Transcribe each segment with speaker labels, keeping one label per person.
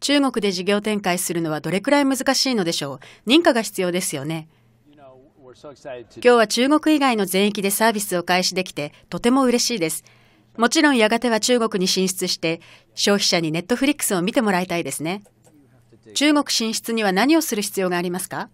Speaker 1: 中国で事業展開するのはどれくらい難しいのでしょう認可が必要ですよね今日は中国以外の全域でサービスを開始できてとても嬉しいですもちろんやがては中国に進出して消費者にネットフリックスを見てもらいたいですね中国進出には何をする必要がありますか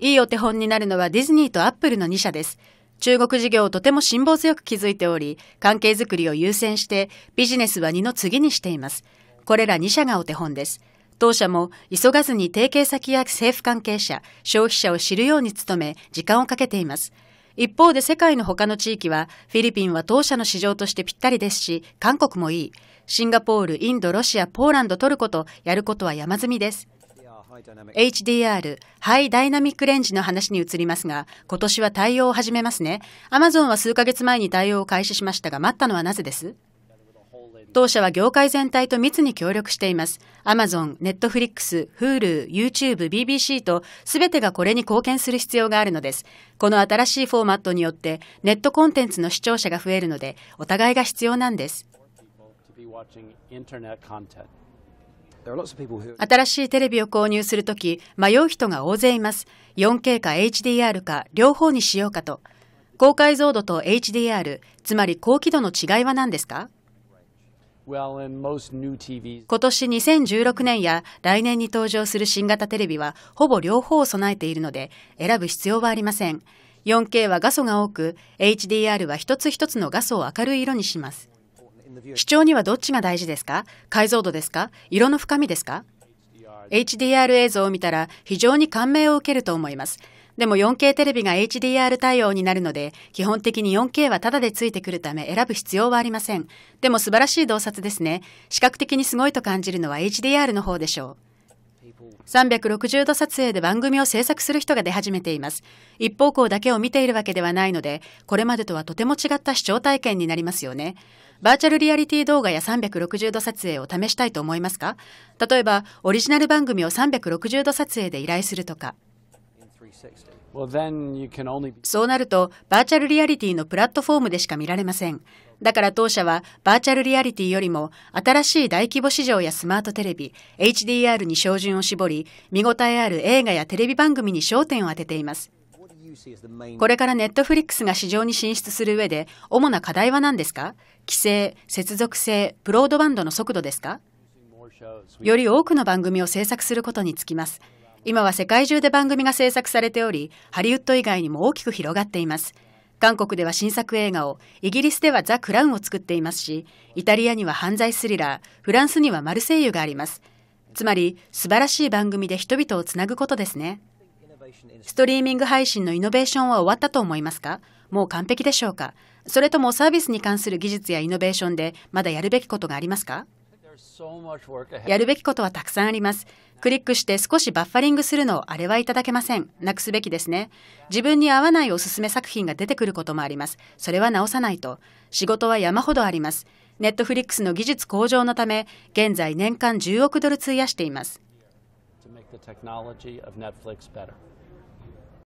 Speaker 1: いいお手本になるのはディズニーとアップルの2社です中国事業をとても辛抱強く築いており関係づくりを優先してビジネスは二の次にしていますこれら2社がお手本です。当社も急がずに提携先や政府関係者、消費者を知るように努め、時間をかけています。一方で世界の他の地域は、フィリピンは当社の市場としてぴったりですし、韓国もいい。シンガポール、インド、ロシア、ポーランド、トルコとやることは山積みです。HDR、ハイダイナミックレンジの話に移りますが、今年は対応を始めますね。アマゾンは数ヶ月前に対応を開始しましたが、待ったのはなぜです当社は業界全体と密に協力しています。Amazon、Netflix、Hulu、YouTube、BBC と全てがこれに貢献する必要があるのです。この新しいフォーマットによってネットコンテンツの視聴者が増えるので、お互いが必要なんです。新しいテレビを購入するとき、迷う人が大勢います。4K か HDR か、両方にしようかと。高解像度と HDR、つまり高輝度の違いは何ですか今年2016年や来年に登場する新型テレビはほぼ両方を備えているので選ぶ必要はありません 4K は画素が多く HDR は一つ一つの画素を明るい色にします主張にはどっちが大事ですか解像度ですか色の深みですか HDR 映像を見たら非常に感銘を受けると思いますでも 4K テレビが HDR 対応になるので、基本的に 4K はタダでついてくるため選ぶ必要はありません。でも素晴らしい洞察ですね。視覚的にすごいと感じるのは HDR の方でしょう。360度撮影で番組を制作する人が出始めています。一方向だけを見ているわけではないので、これまでとはとても違った視聴体験になりますよね。バーチャルリアリティ動画や360度撮影を試したいと思いますか例えば、オリジナル番組を360度撮影で依頼するとか。そうなると、バーチャルリアリティのプラットフォームでしか見られません。だから当社は、バーチャルリアリティよりも、新しい大規模市場やスマートテレビ、HDR に照準を絞り、見応えある映画やテレビ番組に焦点を当てています。これからネットフリックスが市場に進出する上で、主な課題は何ですか規制、接続性、ブロードバンドの速度ですかより多くの番組を制作することにつきます。今は世界中で番組が制作されており、ハリウッド以外にも大きく広がっています。韓国では新作映画を、イギリスではザ・クラウンを作っていますし、イタリアには犯罪スリラー、フランスにはマルセイユがあります。つまり、素晴らしい番組で人々をつなぐことですね。ストリーミング配信のイノベーションは終わったと思いますかもう完璧でしょうかそれともサービスに関する技術やイノベーションでまだやるべきことがありますかやるべきことはたくさんあります。クリックして少しバッファリングするのあれはいただけません。なくすべきですね。自分に合わないおすすめ作品が出てくることもあります。それは直さないと。仕事は山ほどあります。ネットフリックスの技術向上のため、現在年間10億ドル費やしています。